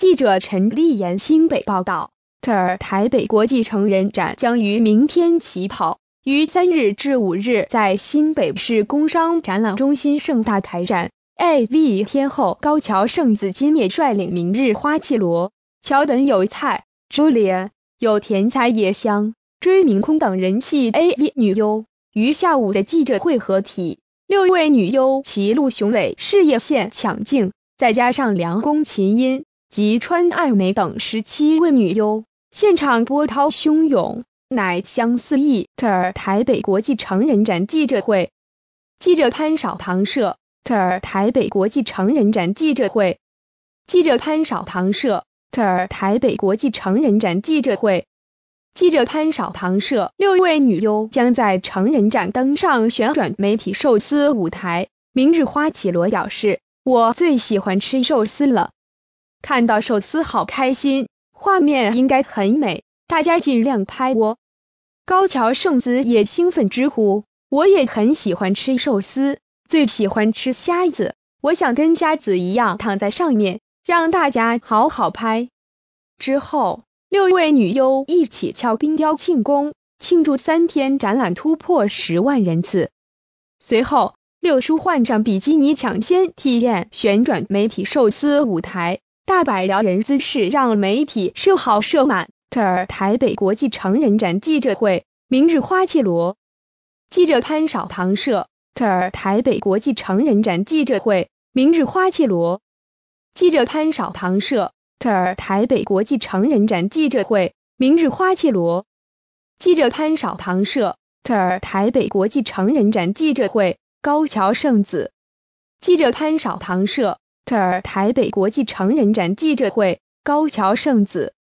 记者陈立言新北报道，特尔台北国际成人展将于明天起跑，于三日至五日在新北市工商展览中心盛大开展。A V 天后高桥圣子今夜率领明日花绮罗、桥本有菜、朱莲、有田彩叶香、追明空等人气 A V 女优于下午的记者会合体，六位女优齐露雄伟事业线抢镜，再加上梁宫琴音。及川爱美等十七位女优，现场波涛汹涌，乃相思意特 e 台北国际成人展记者会，记者潘少棠摄特 t 台北国际成人展记者会，记者潘少棠摄特 t 台北国际成人展记者会，记者潘少棠摄六位女优将在成人展登上旋转媒体寿司舞台。明日花绮罗表示：“我最喜欢吃寿司了。”看到寿司好开心，画面应该很美，大家尽量拍我。高桥圣子也兴奋直呼，我也很喜欢吃寿司，最喜欢吃虾子，我想跟虾子一样躺在上面，让大家好好拍。之后，六位女优一起敲冰雕庆功，庆祝三天展览突破十万人次。随后，六叔换上比基尼抢先体验旋转媒体寿司舞台。大摆撩人姿势，让媒体设好设满。特尔台北国际成人展记者会，明日花切罗记者潘少棠摄。特尔台北国际成人展记者会，明日花切罗记者潘少棠摄。特尔台北国际成人展记者会，明日花切罗记者潘少棠摄。特尔台北国际成人展记者会，高桥圣子记者潘少棠摄。特尔台北国际成人展记者会，高桥圣子，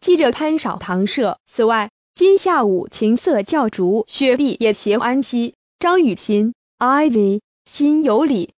记者潘少棠摄。此外，今下午情色教主雪碧也携安息、张雨欣、Ivy、心有礼、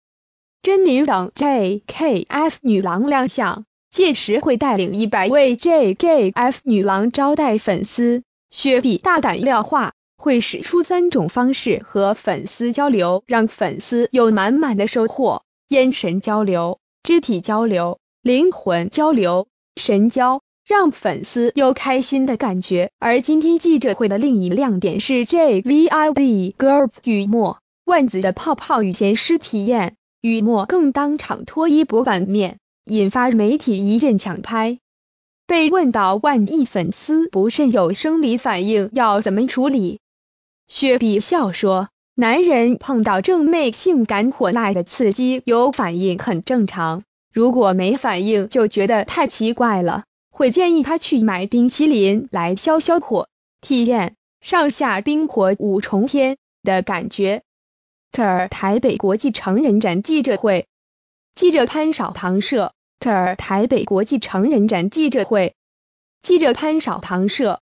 珍妮等 JKF 女郎亮相，届时会带领一百位 JKF 女郎招待粉丝。雪碧大胆料话，会使出三种方式和粉丝交流，让粉丝有满满的收获。眼神交流、肢体交流、灵魂交流，神交让粉丝有开心的感觉。而今天记者会的另一亮点是 J V I D girl 雨墨万子的泡泡浴前师体验，雨墨更当场脱衣博板面，引发媒体一阵抢拍。被问到万亿粉丝不慎有生理反应要怎么处理，雪比笑说。男人碰到正妹性感火辣的刺激有反应很正常，如果没反应就觉得太奇怪了，会建议他去买冰淇淋来消消火，体验上下冰火五重天的感觉。特尔台北国际成人展记者会，记者潘少棠摄。特尔台北国际成人展记者会，记者潘少棠摄。